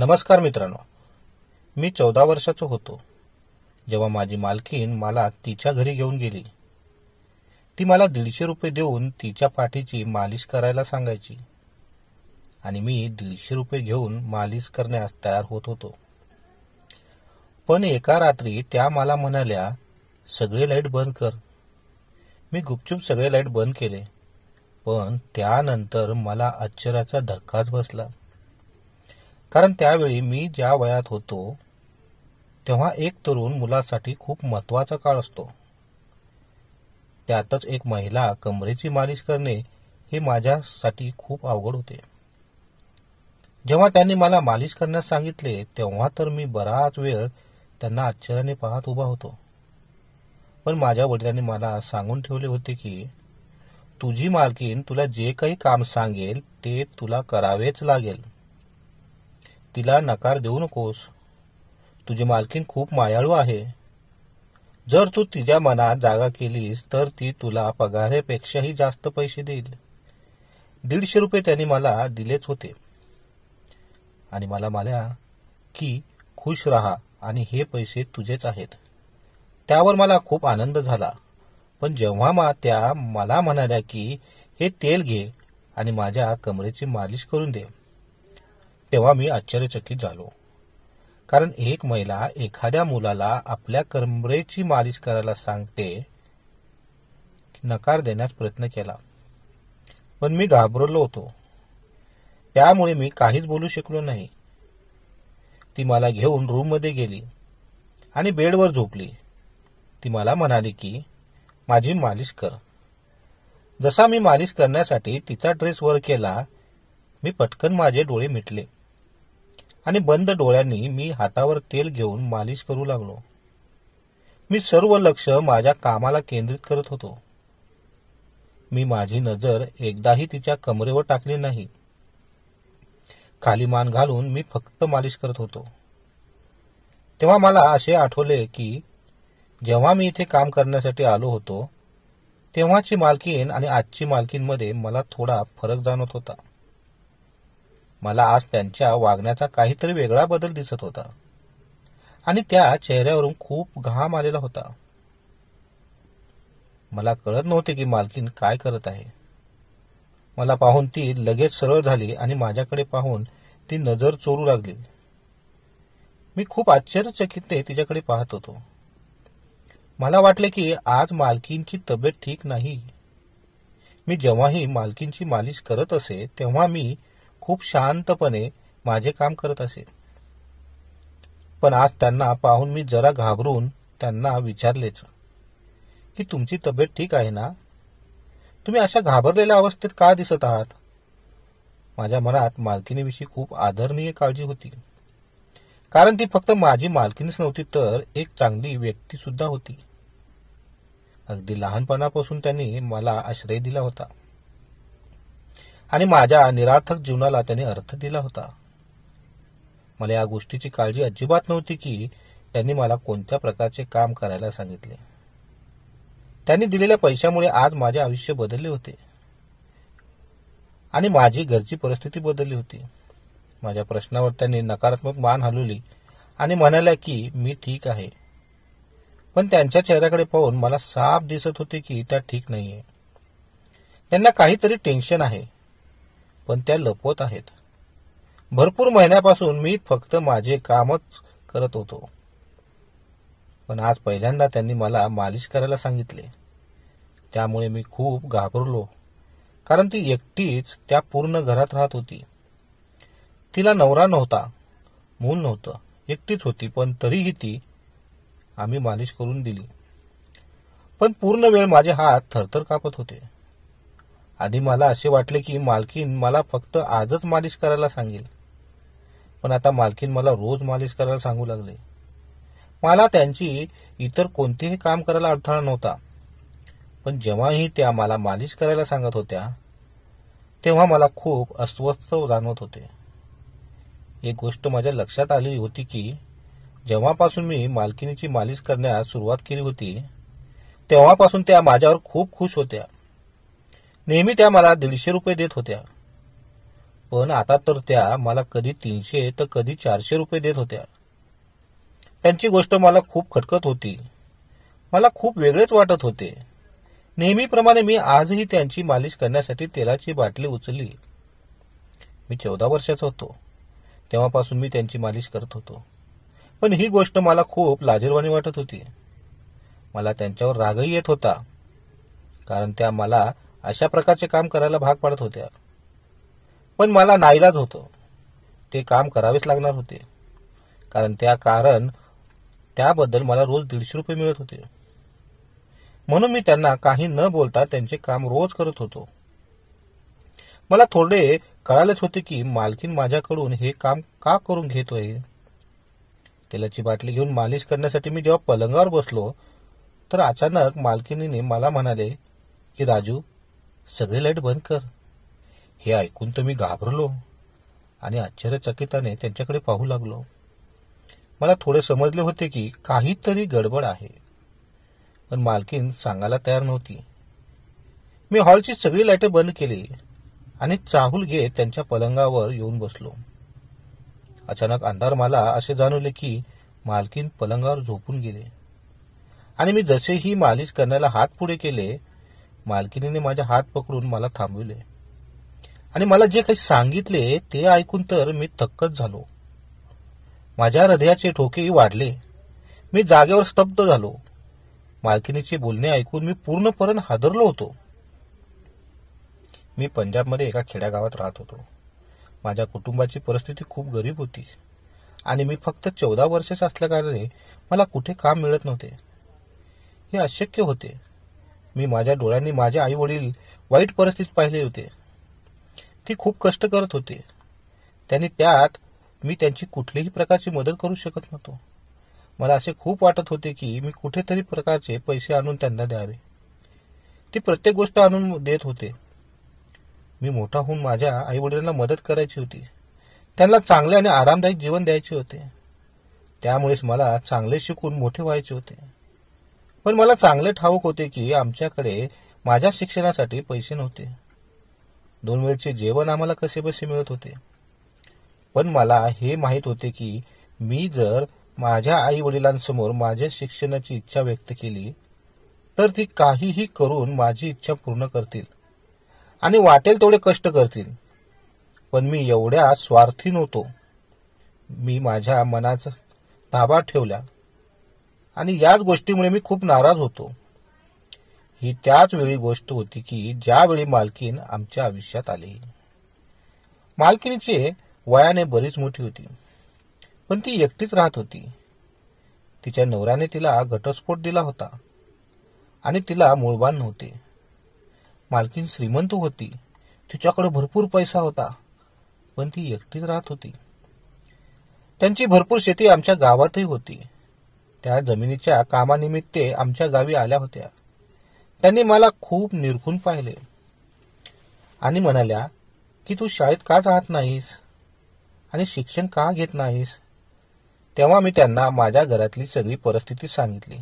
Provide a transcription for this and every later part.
नमस्कार मित्रांनो मी चौदा वर्षाचो होतो जेव्हा माझी मालकीन मला तिच्या घरी घेऊन गेली ती मला दीडशे रुपये देऊन तिच्या पाठीची मालिश करायला सांगायची आणि मी दीडशे रुपये घेऊन मालिश करण्यास तयार होत होतो पण एका रात्री त्या मला म्हणाल्या सगळे लाईट बंद कर मी गुपचूप सगळे लाईट बंद केले पण त्यानंतर मला आश्चर्याचा धक्काच बसला कारण त्यावेळी मी ज्या वयात होतो तेव्हा एक तरुण मुलासाठी खूप महत्वाचा काळ असतो त्यातच एक महिला कमरेची मालिश करणे हे माझ्यासाठी खूप अवघड होते जेव्हा त्यांनी मला मालिश करण्यास सांगितले तेव्हा तर मी बराच वेळ त्यांना आश्चर्याने पाहत उभा होतो पण माझ्या वडिलांनी मला सांगून ठेवले होते की तुझी मालकीन तुला जे काही काम सांगेल ते तुला करावेच लागेल तिला नकार देऊ नकोस तुझी मालकीन खूप मायाळू आहे जर तू तिच्या मनात जागा केलीस तर ती तुला पगारेपेक्षाही जास्त पैसे देईल दीडशे रुपये त्यांनी मला दिलेच होते आणि मला माल्या की खुश रहा आणि हे पैसे तुझेच आहेत त्यावर मला खूप आनंद झाला पण जेव्हा मा त्या मला म्हणाल्या की हे तेल घे आणि माझ्या कमरेची मालिश करून दे तेव्हा मी आश्चर्यचकित झालो कारण एक महिला एखाद्या मुलाला आपल्या कमरेची मालिश करायला सांगते नकार देण्यास प्रयत्न केला पण मी घाबरलो होतो त्यामुळे मी काहीच बोलू शकलो नाही ती मला घेऊन रूममध्ये गेली आणि बेडवर झोपली ती मला म्हणाली की माझी मालिश कर जसा मी मालिश करण्यासाठी तिचा ड्रेस वर केला मी पटकन माझे डोळे मिटले आणि बंद डोळ्यांनी मी हातावर तेल घेऊन मालिश करू लागलो मी सर्व लक्ष माझ्या कामाला केंद्रित करत होतो मी माझी नजर एकदाही तिच्या कमरेवर टाकली नाही खाली मान घालून मी फक्त मालिश करत होतो तेव्हा मला असे आठवले की जेव्हा मी इथे काम करण्यासाठी आलो होतो तेव्हाची मालकीन आणि आजची मालकीनमध्ये मला थोडा फरक जाणवत होता मला आज त्यांच्या वागण्याचा काहीतरी वेगळा बदल दिसत होता आणि त्या चेहऱ्यावरून खूप घाम आलेला होता मला कळत नव्हते की मालकीन काय करत आहे मला पाहून ती लगेच सरळ झाली आणि माझ्याकडे पाहून ती नजर चोरू लागली मी खूप आश्चर्यचकितने तिच्याकडे पाहत होतो मला वाटले की आज मालकींची तब्येत ठीक नाही मी जेव्हाही मालकींची मालिश करत असे तेव्हा मी खूप शांतपणे माझे काम करत असे पण आज त्यांना पाहून मी जरा घाबरून त्यांना विचारलेच की तुमची तब्येत ठीक आहे ना तुम्ही अशा घाबरलेल्या अवस्थेत का दिसत आहात माझ्या मनात मालकिनीविषयी खूप आदरणीय काळजी होती कारण ती फक्त माझी मालकीनीच नव्हती तर एक चांगली व्यक्ती सुद्धा होती अगदी लहानपणापासून त्यांनी मला आश्रय दिला होता आणि माझ्या निरार्थक जीवनाला त्याने अर्थ दिला होता मला या गोष्टीची काळजी अजिबात नव्हती की त्यांनी मला कोणत्या प्रकारचे काम करायला सांगितले त्यांनी दिलेल्या पैशामुळे आज माझे आयुष्य बदलले होते आणि माझी घरची परिस्थिती बदलली होती माझ्या प्रश्नावर त्यांनी नकारात्मक मान हलवली आणि म्हणाल्या की मी ठीक आहे पण त्यांच्या चेहऱ्याकडे पाहून मला साफ दिसत होते की त्या ठीक नाहीये त्यांना काहीतरी टेन्शन आहे पण त्या लपवत आहेत भरपूर महिन्यापासून मी फक्त माझे कामच करत होतो पण आज पहिल्यांदा त्यांनी मला मालिश करायला सांगितले त्यामुळे मी खूप घाबरलो कारण ती एकटीच त्या पूर्ण घरात राहत होती तिला नवरा नव्हता मूल नव्हतं एकटीच होती पण तरीही ती आम्ही मालिश करून दिली पण पूर्ण वेळ माझे हात थरथर कापत होते आधी मला असे वाटले की मालकीन मला फक्त आजच मालिश करायला सांगेल पण आता मालकीन मला रोज मालिश करायला सांगू लागले मला त्यांची इतर कोणतेही काम करायला अडथळा नव्हता पण जेव्हाही त्या मला मालिश करायला सांगत होत्या तेव्हा मला खूप अस्वस्थ जाणवत होते एक गोष्ट माझ्या लक्षात आली होती की जेव्हापासून मी मालकिनीची मालिश करण्यास सुरुवात केली होती तेव्हापासून त्या माझ्यावर खूप खुश होत्या नेहमी त्या मला दीडशे रुपये देत होत्या पण आता तर त्या मला कधी तीनशे तर कधी चारशे रुपये देत होत्या त्यांची गोष्ट मला खूप खटकत होती मला खूप वेगळेच वाटत होते नेहमीप्रमाणे मी आजही त्यांची मालिश करण्यासाठी तेलाची बाटली उचलली मी चौदा वर्षाचा होतो तेव्हापासून मी त्यांची मालिश करत होतो पण ही गोष्ट मला खूप लाजीरवाणी वाटत होती मला त्यांच्यावर रागही येत होता कारण त्या मला अशा प्रकारचे काम करायला भाग पाडत होत्या पण मला नाईलाज होतं ते काम करावेच लागणार होते कारण त्या कारण त्याबद्दल मला रोज दीडशे रुपये मिळत होते म्हणून मी त्यांना काही न बोलता त्यांचे काम रोज करत होतो मला थोडे कळालेच होते की मालकीन माझ्याकडून हे काम का करून घेतोय तेलाची बाटली घेऊन मालिश करण्यासाठी मी जेव्हा पलंगावर बसलो तर अचानक मालकिनीने मला म्हणाले की राजू सगळी लाईट बंद कर हे ऐकून तर मी घाबरलो आणि आश्चर्यचकिताने त्यांच्याकडे पाहू लागलो मला थोडे समजले होते की काहीतरी गडबड आहे पण मालकीन सांगायला तयार नव्हती मी हॉलची सगळी लाईट बंद केली आणि चाहूल घेत त्यांच्या पलंगावर येऊन बसलो अचानक अंधार मला असे जाणवले की मालकीन पलंगावर झोपून गेले आणि मी जसेही मालिश करण्याला हात पुढे केले मालकिनीने माझ्या हात पकडून मला थांबविले आणि मला जे काही सांगितले ते ऐकून तर मी थक्कच झालो माझ्या हृदयाचे ठोकेही वाढले मी जागेवर स्तब्ध झालो मालकिनीचे बोलणे ऐकून मी पूर्णपणे हादरलो होतो मी पंजाबमध्ये एका खेड्यागावात राहत होतो माझ्या कुटुंबाची परिस्थिती खूप गरीब होती आणि मी फक्त चौदा वर्षाचा असल्याकारणे मला कुठे काम मिळत नव्हते हे अशक्य होते मी माझ्या डोळ्यांनी माझे आई वडील वाईट परिस्थितीत पाहिले होते ती खूप कष्ट करत होते त्यांनी त्यात मी त्यांची कुठलीही प्रकारची मदत करू शकत नव्हतो मला असे खूप वाटत होते की मी कुठेतरी प्रकारचे पैसे आणून त्यांना द्यावे ती प्रत्येक गोष्ट आणून देत होते मी मोठा होऊन माझ्या आईवडिलांना मदत करायची होती त्यांना चांगले आणि आरामदायक जीवन द्यायचे होते त्यामुळेच मला चांगले शिकून मोठे व्हायचे होते पण मला चांगले ठाऊक होते की आमच्याकडे माझ्या शिक्षणासाठी पैसे नव्हते दोन वेळचे जेवण आम्हाला कसे बसे मिळत होते पण मला हे माहीत होते की मी जर माझ्या आई वडिलांसमोर माझ्या शिक्षणाची इच्छा व्यक्त केली तर ती काहीही करून माझी इच्छा पूर्ण करतील आणि वाटेल तेवढे कष्ट करतील पण मी एवढ्या स्वार्थी नव्हतो मी माझ्या मनाचा ताबा ठेवला आणि याच गोष्टीमुळे मी खूप नाराज होतो ही त्याच वेळी गोष्ट होती की ज्यावेळी मालकीन आमच्या आयुष्यात आली मालकीनीचे वयाने बरीच मोठी होती पण ती एकटीच राहत होती तिच्या नवऱ्याने तिला घटस्फोट दिला होता आणि तिला मूळबान नव्हते मालकीन श्रीमंत होती तिच्याकडे भरपूर पैसा होता पण ती एकटीच राहत होती त्यांची भरपूर शेती आमच्या गावातही होती त्या जमिनीच्या कामानिमित्त आमच्या गावी आल्या होत्या त्यांनी मला खूप निरखून पाहिले आणि म्हणाल्या की तू शाळेत का जात नाहीस आणि शिक्षण का घेत नाहीस तेव्हा मी त्यांना माझ्या घरातली सगळी परिस्थिती सांगितली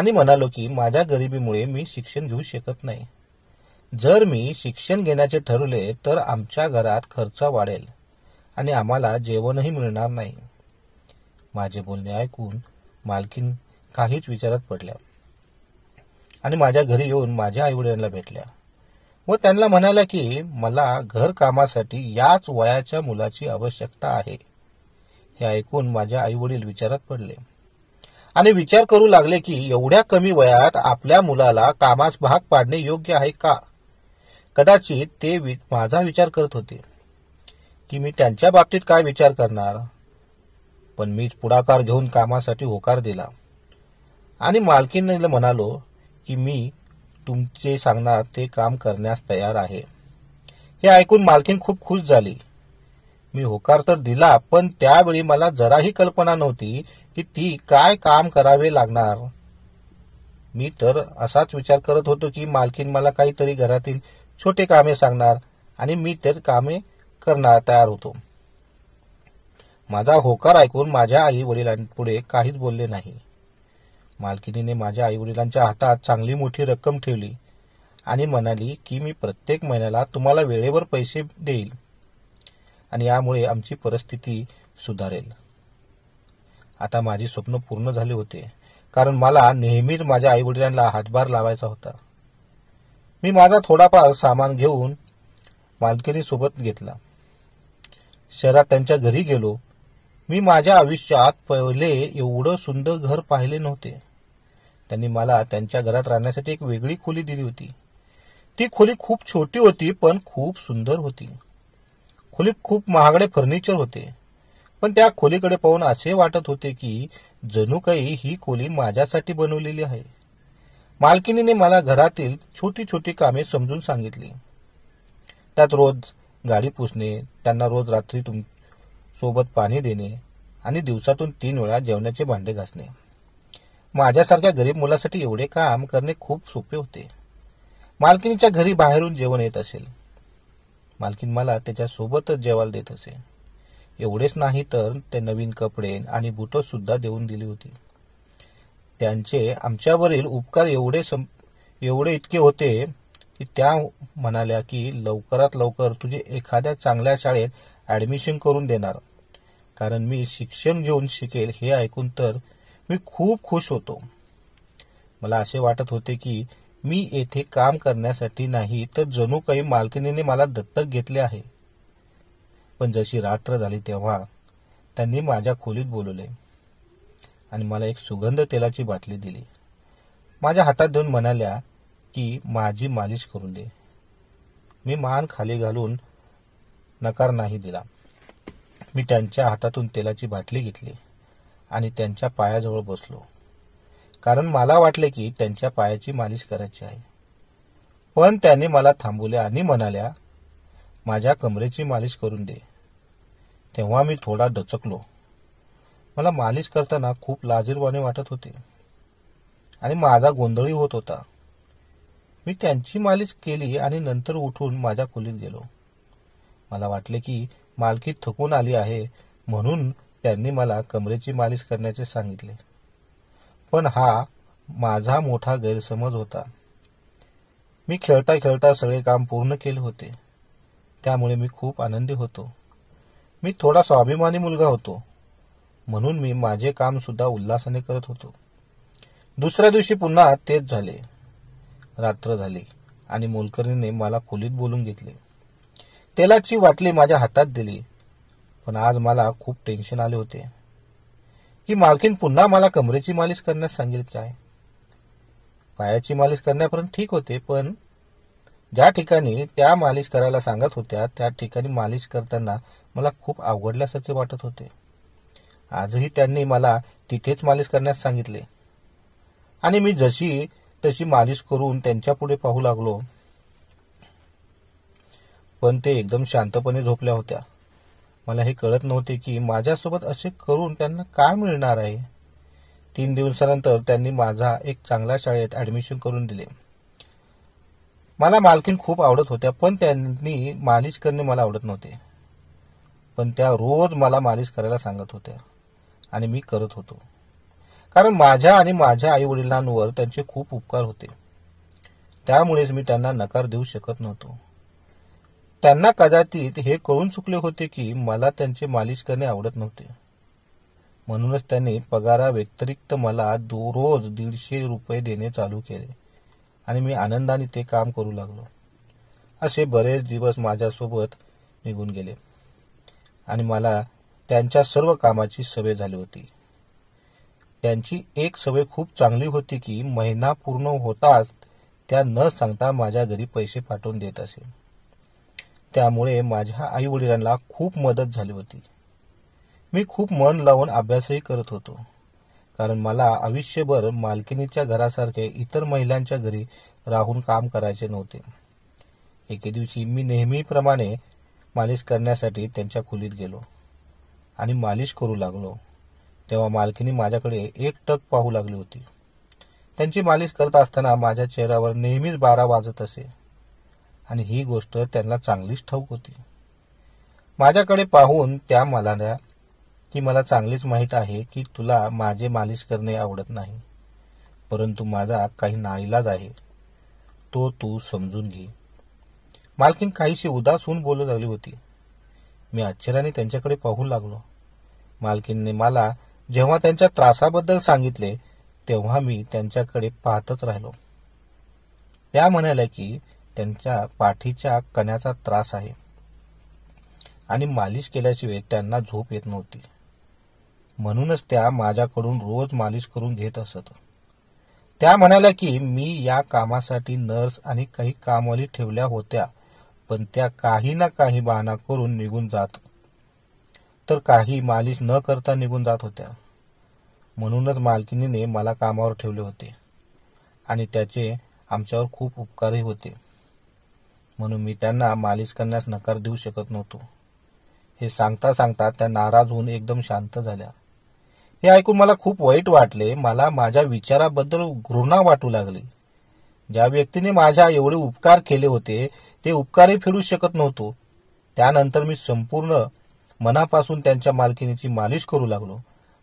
आणि म्हणालो की माझ्या गरिबीमुळे मी शिक्षण घेऊ शकत नाही जर मी शिक्षण घेण्याचे ठरवले तर आमच्या घरात खर्च वाढेल आणि आम्हाला जेवणही मिळणार नाही माझे बोलणे ऐकून मालकीन काहीच विचारात पडल्या आणि माझ्या घरी येऊन माझ्या आईवडिलांना भेटल्या व त्यांना म्हणाल्या की मला घरकामासाठी याच वयाच्या मुलाची आवश्यकता आहे हे ऐकून माझ्या आईवडील विचारात पडले आणि विचार करू लागले की एवढ्या कमी वयात आपल्या मुलाला कामास भाग पाडणे योग्य आहे का कदाचित ते माझा विचार करत होते की मी त्यांच्या बाबतीत काय विचार करणार पण मीच पुढाकार घेऊन कामासाठी होकार दिला आणि मालकीने म्हणालो की मी तुमचे सांगणार ते काम करण्यास तयार आहे हे ऐकून मालकीन खूप खुश झाली मी होकार तर दिला पण त्यावेळी मला जराही कल्पना नव्हती की ती काय काम करावे लागणार मी तर असाच विचार करत होतो की मालकीन मला काहीतरी घरातील छोटे कामे सांगणार आणि मी तर कामे करणार तयार होतो माझा होकार ऐकून माझ्या आई वडिलांपुढे काहीच बोलले नाही मालकिनीने माझ्या आई वडिलांच्या हातात चांगली मोठी रक्कम ठेवली आणि म्हणाली की मी प्रत्येक महिन्याला तुम्हाला वेळेवर पैसे देईल आणि यामुळे आमची परिस्थिती सुधारेल आता माझे स्वप्न पूर्ण झाले होते कारण मला नेहमीच माझ्या आई वडिलांना हातभार लावायचा होता मी माझा थोडाफार सामान घेऊन मालकिनीसोबत सोबत घेतला शहरात त्यांच्या घरी गेलो मी माझ्या आयुष्यात पहिले एवढं सुंदर घर पाहिले नव्हते त्यांनी मला त्यांच्या घरात राहण्यासाठी एक वेगळी खोली दिली होती ती खोली खूप छोटी होती पण खूप सुंदर होती खोलीत खूप महागडे फर्निचर होते पण त्या खोलीकडे पाहून असे वाटत होते की जणू काही ही खोली माझ्यासाठी बनवलेली आहे मालकिनीने मला घरातील छोटी छोटी कामे समजून सांगितली त्यात रोज गाडी पुसणे त्यांना रोज रात्री तुम सोबत पाणी देणे आणि दिवसातून तीन वेळा जेवणाचे भांडे घासणे माझ्यासारख्या गरीब मुलासाठी एवढे काम करणे खूप सोपे होते मालकिनीच्या घरी बाहेरून जेवण येत असेल मालकीन मला त्याच्यासोबतच जेवायला देत असे एवढेच नाही तर ते नवीन कपडे आणि बुट सुद्धा देऊन दिली होती त्यांचे आमच्यावरील उपकार एवढे एवढे इतके होते की त्या म्हणाल्या की लवकरात लवकर तुझे एखाद्या चांगल्या शाळेत ऍडमिशन करून देणार कारण मी शिक्षण घेऊन शिकेल हे ऐकून तर मी खूप खुश होतो मला असे वाटत होते की मी येथे काम करण्यासाठी नाही तर जणू काही मालकिनीने मला दत्तक घेतले आहे पण जशी रात्र झाली तेव्हा त्यांनी माझ्या खोलीत बोलवले आणि मला एक सुगंध तेलाची बाटली दिली माझ्या हातात देऊन म्हणाल्या की माझी मालिश करून दे मी मान खाली घालून नकार नाही दिला मी त्यांच्या हातातून तेलाची बाटली घेतली आणि त्यांच्या पायाजवळ बसलो कारण मला वाटले की त्यांच्या पायाची मालिश करायची आहे पण त्याने मला थांबवले आणि म्हणाल्या माझ्या कमरेची मालिश करून दे तेव्हा मी थोडा डचकलो मला मालिश करताना खूप लाजीरवाने वाटत होते आणि माझा गोंधळही होत होता मी त्यांची मालिश केली आणि नंतर उठून माझ्या खोलीत गेलो मला वाटले की मालकी थकून आली आहे म्हणून त्यांनी मला कमरेची मालिश करण्याचे सांगितले पण हा माझा मोठा गैरसमज होता मी खेळता खेळता सगळे काम पूर्ण केले होते त्यामुळे मी खूप आनंदी होतो मी थोडा स्वाभिमानी मुलगा होतो म्हणून मी माझे काम सुद्धा उल्हासाने करत होतो दुसऱ्या दिवशी पुन्हा तेच झाले रात्र झाली आणि मोलकरीने मला खोलीत बोलून घेतले तेलाची वाटली माझ्या हातात दिली पण आज मला खूप टेन्शन आले होते की मालकीन पुन्हा मला कमरेची मालिश करण्यास सांगेल काय पायाची मालिश करण्यापर्यंत ठीक होते पण ज्या ठिकाणी त्या मालिश करायला सांगत होत्या त्या ठिकाणी मालिश करताना मला खूप आवडल्यासारखे वाटत होते आजही त्यांनी मला तिथेच मालिश करण्यास सांगितले आणि मी जशी तशी मालिश करून त्यांच्यापुढे पाहू लागलो पण ते एकदम शांतपणे झोपल्या होत्या मला हे कळत नव्हते की माझ्यासोबत असे करून त्यांना काय मिळणार आहे तीन दिवसानंतर त्यांनी माझा एक चांगल्या शाळेत ऍडमिशन करून दिले मला मालकीन खूप आवडत होत्या पण त्यांनी मालिश करणे मला आवडत नव्हते पण त्या रोज मला मालिश करायला सांगत होत्या आणि मी करत होतो कारण माझ्या आणि माझ्या आई वडिलांवर त्यांचे खूप उपकार होते त्यामुळेच मी त्यांना नकार देऊ शकत नव्हतो त्यांना कदाचित हे कळून चुकले होते की मला त्यांचे मालिश करणे आवडत नव्हते म्हणूनच पगारा व्यतिरिक्त मला रोज दीडशे रुपये देणे चालू केले आणि मी आनंदाने ते काम करू लागलो असे बरेच दिवस माझ्यासोबत निघून गेले आणि मला त्यांच्या सर्व कामाची सवय झाली होती त्यांची एक सवय खूप चांगली होती की महिना पूर्ण होताच त्या न सांगता माझ्या घरी पैसे पाठवून देत असे त्यामुळे माझ्या आई वडिलांना खूप मदत झाली होती मी खूप मन लावून अभ्यासही करत होतो कारण मला आयुष्यभर मालकिनीच्या घरासारखे इतर महिलांच्या घरी राहून काम करायचे नव्हते एके दिवशी मी नेहमीप्रमाणे मालिश करण्यासाठी त्यांच्या खोलीत गेलो आणि मालिश करू लागलो तेव्हा मालकिनी माझ्याकडे एक टक पाहू लागली होती त्यांची मालिश करत असताना माझ्या चेहऱ्यावर नेहमीच बारा वाजत असे आणि ही गोष्ट त्यांना चांगलीच ठाऊक होती माझ्याकडे पाहून त्या मला की मला चांगलीच माहीत आहे की तुला माझे मालिश करणे आवडत नाही परंतु माझा काही नाईलाज आहे तो तू समजून घे मालकीन काहीशी उदास होऊन बोलू लागली होती मी आश्चर्याने त्यांच्याकडे पाहू लागलो मालकीनने मला जेव्हा त्यांच्या त्रासाबद्दल सांगितले तेव्हा मी त्यांच्याकडे पाहतच राहिलो त्या म्हणाल्या की त्यांच्या पाठीच्या कण्याचा त्रास आहे आणि मालिश केल्याशिवाय त्यांना झोप येत नव्हती म्हणूनच त्या माझ्याकडून रोज मालिश करून घेत असत त्या म्हणाल्या की मी या कामासाठी नर्स आणि काही कामवाली ठेवल्या होत्या पण त्या काही ना काही बहाणा करून निघून जात तर काही मालिश न करता निघून जात होत्या म्हणूनच मालकिनीने मला कामावर ठेवले होते आणि त्याचे आमच्यावर खूप उपकारही होते म्हणून मी त्यांना मालिश करण्यास नकार देऊ शकत नव्हतो हे सांगता सांगता त्या नाराज होऊन एकदम शांत झाल्या हे ऐकून मला खूप वाईट वाटले मला माझ्या विचाराबद्दल घृणा वाटू लागली ज्या व्यक्तीने माझ्या एवढे उपकार केले होते ते उपकारही फिरू शकत नव्हतो त्यानंतर मी संपूर्ण मनापासून त्यांच्या मालकिनीची मालिश करू लागलो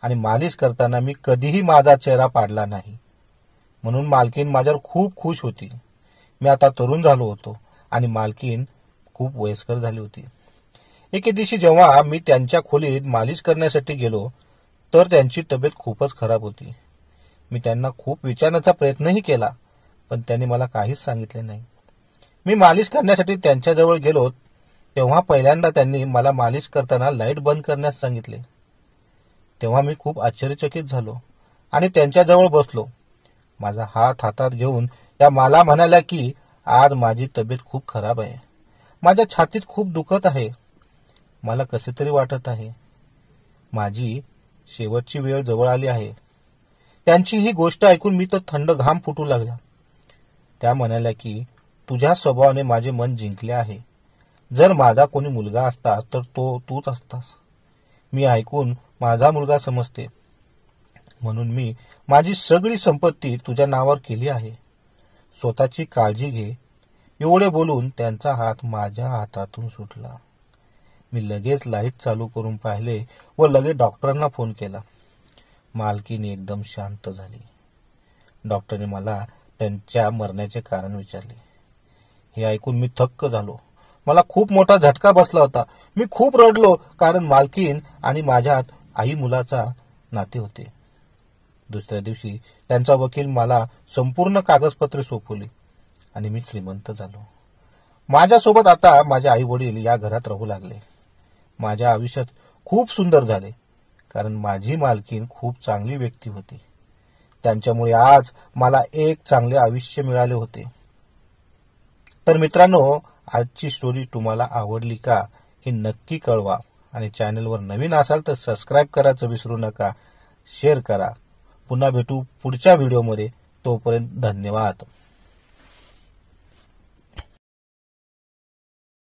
आणि मालिश करताना मी कधीही माझा चेहरा पाडला नाही म्हणून मालकीन माझ्यावर खूप खुश होती मी आता तरुण झालो होतो आणि मालकीन खूप वयस्कर झाली होती एके दिवशी जेव्हा मी त्यांच्या खोलीत मालिश करण्यासाठी गेलो तर त्यांची तब्येत खूपच खराब होती मी त्यांना खूप विचारण्याचा प्रयत्नही केला पण त्यांनी मला काहीच सांगितले नाही मी मालिश करण्यासाठी त्यांच्याजवळ गेलो तेव्हा पहिल्यांदा त्यांनी मला मालिश करताना लाईट बंद करण्यास सांगितले तेव्हा मी खूप आश्चर्यचकित झालो आणि त्यांच्याजवळ बसलो माझा हात हातात घेऊन त्या मला म्हणाल्या की आज माझी तब्येत खूप खराब आहे माझ्या छातीत खूप दुखत आहे मला कसे तरी वाटत आहे माझी शेवटची वेळ जवळ आली आहे त्यांची ही गोष्ट ऐकून मी तर थंड घाम फुटू लागला त्या म्हणाल्या की तुझ्या स्वभावाने माझे मन जिंकले आहे जर माझा कोणी मुलगा असता तर तो तूच असतास मी ऐकून माझा मुलगा समजते म्हणून मी माझी सगळी संपत्ती तुझ्या नावावर केली आहे स्वतःची काळजी घे एवढे बोलून त्यांचा हात माझ्या हातातून सुटला मी लगेच लाईट चालू करून पाहिले व लगेच डॉक्टरांना फोन केला मालकीने एकदम शांत झाली डॉक्टरने मला त्यांच्या मरण्याचे कारण विचारले हे ऐकून मी थक्क झालो मला खूप मोठा झटका बसला होता मी खूप रडलो कारण मालकीन आणि माझ्यात आई मुलाचा नाते होते दुसऱ्या दिवशी त्यांचा वकील मला संपूर्ण कागदपत्रे सोपवली आणि मी श्रीमंत झालो माझ्यासोबत आता माझे आई वडील या घरात राहू लागले माझ्या आयुष्यात खूप सुंदर झाले कारण माझी मालकीन खूप चांगली व्यक्ती होती त्यांच्यामुळे आज मला एक चांगले आयुष्य मिळाले होते तर मित्रांनो आजची स्टोरी तुम्हाला आवडली का हे नक्की कळवा आणि चॅनलवर नवीन असाल तर सबस्क्राईब करायचं विसरू नका शेअर करा पुन्हा भेटू पुढच्या व्हिडिओमध्ये तोपर्यंत धन्यवाद